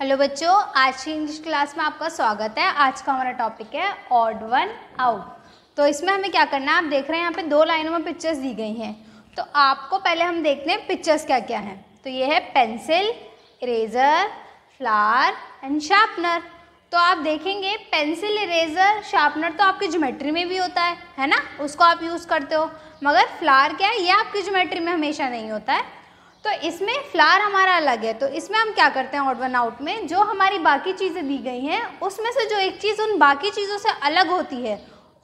hello बच्चों आज की इंग्लिश क्लास में आपका स्वागत है आज का हमारा टॉपिक है ऑड वन आउट तो इसमें हमें क्या करना है आप देख रहे हैं यहाँ पे दो लाइनों में पिक्चर्स दी गई हैं तो आपको पहले हम देखते हैं पिक्चर्स क्या क्या हैं तो ये है पेंसिल इरेजर फ्लार एंड शार्पनर तो आप देखेंगे पेंसिल इरेजर शार्पनर तो आपकी ज्योमेट्री में भी होता है है ना उसको आप यूज़ करते हो मगर फ्लार क्या है ये आपकी ज्योमेट्री में हमेशा नहीं होता है तो इसमें फ्लार हमारा अलग है तो इसमें हम क्या करते हैं ऑड वन आउट में जो हमारी बाकी चीज़ें दी गई हैं उसमें से जो एक चीज़ उन बाकी चीज़ों से अलग होती है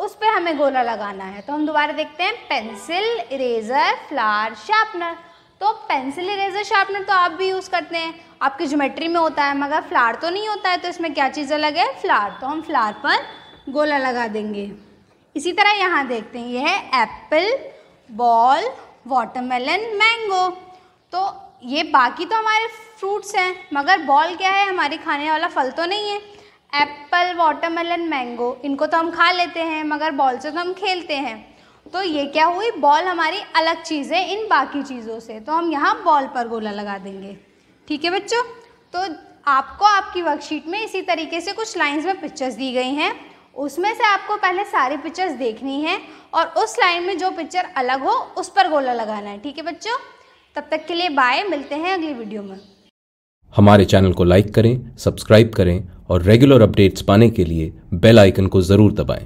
उस पर हमें गोला लगाना है तो हम दोबारा देखते हैं पेंसिल इरेजर फ्लार शार्पनर तो पेंसिल इरेजर शार्पनर तो आप भी यूज़ करते हैं आपकी ज्योमेट्री में होता है मगर फ्लार तो नहीं होता है तो इसमें क्या चीज़ अलग है फ्लार तो हम फ्लार पर गोला लगा देंगे इसी तरह यहाँ देखते हैं ये है एप्पल बॉल वाटरमेलन मैंगो तो ये बाकी तो हमारे फ्रूट्स हैं मगर बॉल क्या है हमारे खाने वाला फल तो नहीं है एप्पल वाटरमेलन मैंगो इनको तो हम खा लेते हैं मगर बॉल से तो हम खेलते हैं तो ये क्या हुई बॉल हमारी अलग चीज़ है इन बाकी चीज़ों से तो हम यहाँ बॉल पर गोला लगा देंगे ठीक है बच्चों तो आपको आपकी वर्कशीट में इसी तरीके से कुछ लाइंस में पिक्चर्स दी गई हैं उसमें से आपको पहले सारी पिक्चर्स देखनी है और उस लाइन में जो पिक्चर अलग हो उस पर गोला लगाना है ठीक है बच्चों तब तक के लिए बाय मिलते हैं अगली वीडियो में हमारे चैनल को लाइक करें सब्सक्राइब करें और रेगुलर अपडेट्स पाने के लिए बेल आइकन को ज़रूर दबाएं